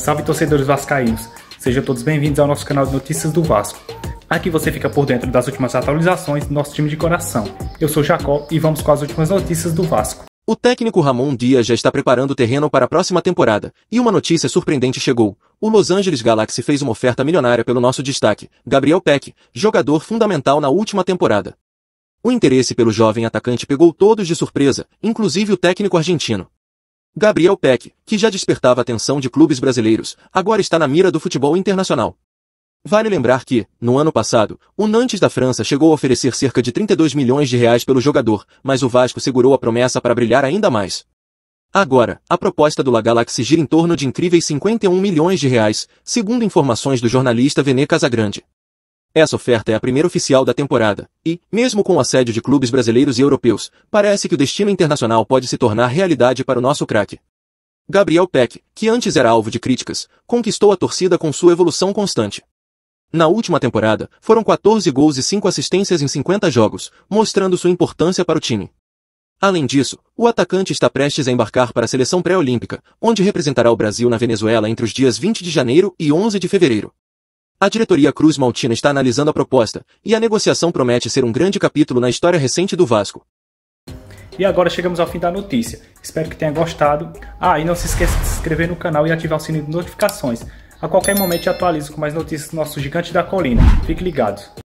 Salve torcedores vascaínos, sejam todos bem-vindos ao nosso canal de notícias do Vasco. Aqui você fica por dentro das últimas atualizações do nosso time de coração. Eu sou Jacó e vamos com as últimas notícias do Vasco. O técnico Ramon Dias já está preparando o terreno para a próxima temporada, e uma notícia surpreendente chegou. O Los Angeles Galaxy fez uma oferta milionária pelo nosso destaque, Gabriel Peck, jogador fundamental na última temporada. O interesse pelo jovem atacante pegou todos de surpresa, inclusive o técnico argentino. Gabriel Peck, que já despertava a atenção de clubes brasileiros, agora está na mira do futebol internacional. Vale lembrar que, no ano passado, o Nantes da França chegou a oferecer cerca de 32 milhões de reais pelo jogador, mas o Vasco segurou a promessa para brilhar ainda mais. Agora, a proposta do La Galaxy gira em torno de incríveis 51 milhões de reais, segundo informações do jornalista Vene Casagrande. Essa oferta é a primeira oficial da temporada, e, mesmo com o assédio de clubes brasileiros e europeus, parece que o destino internacional pode se tornar realidade para o nosso craque. Gabriel Peck, que antes era alvo de críticas, conquistou a torcida com sua evolução constante. Na última temporada, foram 14 gols e 5 assistências em 50 jogos, mostrando sua importância para o time. Além disso, o atacante está prestes a embarcar para a seleção pré-olímpica, onde representará o Brasil na Venezuela entre os dias 20 de janeiro e 11 de fevereiro. A diretoria Cruz Maltina está analisando a proposta, e a negociação promete ser um grande capítulo na história recente do Vasco. E agora chegamos ao fim da notícia. Espero que tenha gostado. Ah, e não se esqueça de se inscrever no canal e ativar o sininho de notificações. A qualquer momento atualizo com mais notícias do nosso gigante da colina. Fique ligado.